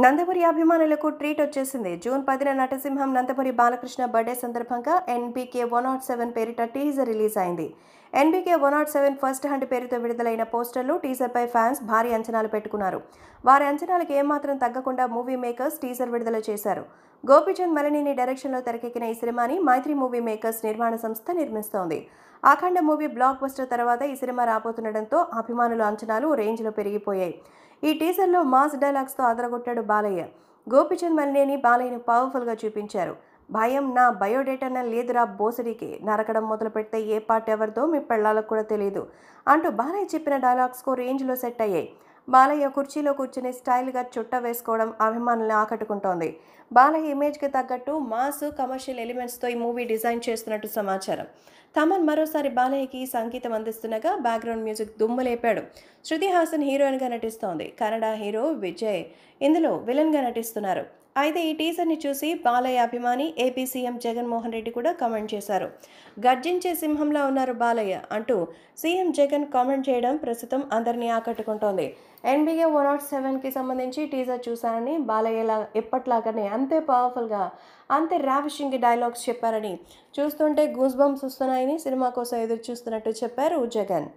నందమూరి అభిమానులకు ట్రీట్ వచ్చేసింది జూన్ పదిన నటసింహం నందమూరి బాలకృష్ణ బర్త్డే సందర్భంగా ఎన్బీకే వన్ నాట్ సెవెన్ పేరిట టీజర్ రిలీజ్ అయింది NBK one nought seven first hunt పేరుతో విడుదలైన పోస్టర్లు టీజర్పై ఫ్యాన్స్ భారీ అంచనాలు పెట్టుకున్నారు వారి అంచనాలకు ఏమాత్రం తగ్గకుండా మూవీ మేకర్స్ టీజర్ విడుదల చేశారు గోపీచంద్ మలినిని డైరెక్షన్లో తెరకెక్కిన ఈ సినిమాని మైత్రి మూవీ మేకర్స్ నిర్మాణ సంస్థ నిర్మిస్తోంది అఖండ మూవీ బ్లాక్ బస్టర్ తర్వాత ఈ సినిమా రాబోతుండటంతో అభిమానుల అంచనాలు రేంజ్లో పెరిగిపోయాయి ఈ టీజర్లో మాస్ డైలాగ్స్తో అదరగొట్టాడు బాలయ్య గోపీచంద్ మలినేని బాలయ్యను పవర్ఫుల్గా చూపించారు భయం నా బయోడేటానే లేదురా బోసడికి నరకడం మొదలు పెడితే ఏ పార్ట్ ఎవరిదో మీ పెళ్ళాలకు కూడా తెలియదు అంటూ బాలయ్య చెప్పిన డైలాగ్స్కు రేంజ్లో సెట్ అయ్యాయి బాలయ్య కుర్చీలో కూర్చుని స్టైల్గా చుట్ట వేసుకోవడం అభిమానులను ఆకట్టుకుంటోంది బాలయ్య ఇమేజ్కి తగ్గట్టు మాస్ కమర్షియల్ ఎలిమెంట్స్తో ఈ మూవీ డిజైన్ చేస్తున్నట్టు సమాచారం తమన్ మరోసారి బాలయ్యకి సంగీతం అందిస్తుండగా బ్యాక్గ్రౌండ్ మ్యూజిక్ దుమ్ములేపాడు శృతి హాసన్ హీరోయిన్గా నటిస్తోంది కన్నడ హీరో విజయ్ ఇందులో విలన్గా నటిస్తున్నారు అయితే ఈ టీజర్ని చూసి బాలయ్య అభిమాని ఏపీ సీఎం జగన్మోహన్ రెడ్డి కూడా కామెంట్ చేశారు గర్జించే సింహంలా ఉన్నారు బాలయ్య అంటూ సీఎం జగన్ కామెంట్ చేయడం ప్రస్తుతం అందరినీ ఆకట్టుకుంటోంది ఎన్బీఏ వన్ నాట్ సెవెన్కి సంబంధించి టీజర్ చూశానని బాలయ్యలా ఎప్పట్లాగానే అంతే పవర్ఫుల్గా అంతే ర్యావిషింగ్ డైలాగ్స్ చెప్పారని చూస్తుంటే గూస్ బంప్స్ వస్తున్నాయని సినిమా కోసం ఎదురు చూస్తున్నట్టు చెప్పారు జగన్